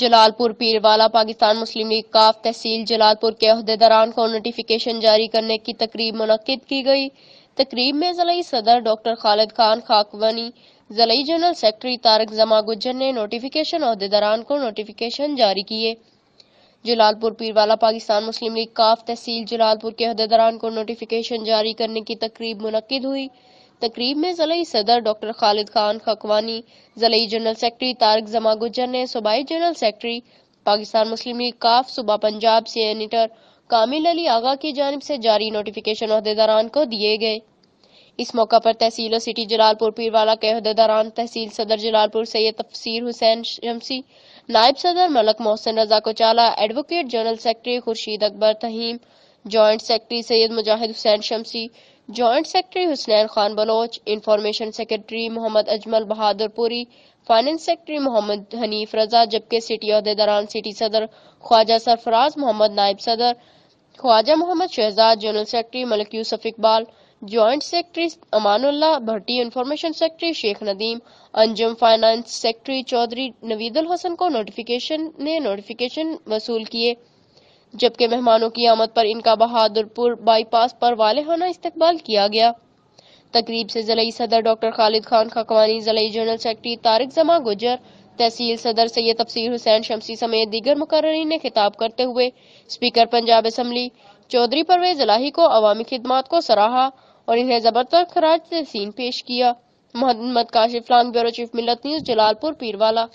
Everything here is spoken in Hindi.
जलालपुर पीरवाला पाकिस्तान मुस्लिम लीग काफ तहसील जलालपुर के अहदेदारान को नोटिफिकेशन जारी करने की तकरीब मनद की गई तकरीब में ज़लई सदर डॉक्टर खालिद खान खाकवानी ज़लई जनरल सेक्रेटरी तारक जमा गुजर ने नोटिफिकेशन अहदेदारान को नोटिफिकेशन जारी किए जलालपुर पीरवाला पाकिस्तान मुस्लिम लीग काफ तहसील जलालपुर के अहदेदारान को नोटिफिकेशन जारी करने की तकरीब मनद हुई तकरीब में ज़लई सदर डॉक्टर खालिद खान खकवानी ज़लई जनरल सेक्रेटरी तारक जमा गुजर ने सूबाई जनरल सेक्रेटरी पाकिस्तान मुस्लिम लीग काफ सूबा पंजाब सीनेटर कामिल अली आगा की जानब से जारी नोटिफिकेशन अहदेदारान को दिए गए इस मौका पर तहसील और सिटी जलालपुर पीरवाला के अहदेदारान तहसील सदर जलालपुर सैयद तफसीर हुसैन शमसी नायब सदर Malik Mohsin Raza Kochala advocate general secretary Khurshid Akbar Taheem joint secretary Syed Mujahid Hussain Shamsi joint secretary Husnain Khan Baloch information secretary Mohammad Ajmal Bahadurpuri finance secretary Mohammad Hanif Raza जबकि सिटी अहदेदारान सिटी सदर ख्वाजा सरफराज मोहम्मद नायब सदर Khwaja Mohammad Shahzad general secretary Malik Yusuf Iqbal joint secretary Amanullah Bhatti information secretary Sheikh Nadeem Anjum finance secretary Chaudhry Naveedul Hasan को नोटिफिकेशन ने नोटिफिकेशन वसूल किए जबकि मेहमानों की आमद पर इनका बहादुरपुर बाईपास पर होना इस्तकबाल किया गया तकरीब से ज़िले सदर डॉक्टर खालिद खान खकवानी जिलई जनरल सेक्रेटरी तारिक जमा गुजर तहसील सदर सैयद तफसीर हुसैन शमसी समेत दीगर मुकर्रीन ने खिताब करते हुए स्पीकर पंजाब असम्बली चौधरी परवेज अलाही को अवामी खिदमत को सराहा और इन्हें जबरदस्त खराज तहसीन पेश किया Mohammad Kashif Lang bureau chief Millat news Jalalpur Pirwala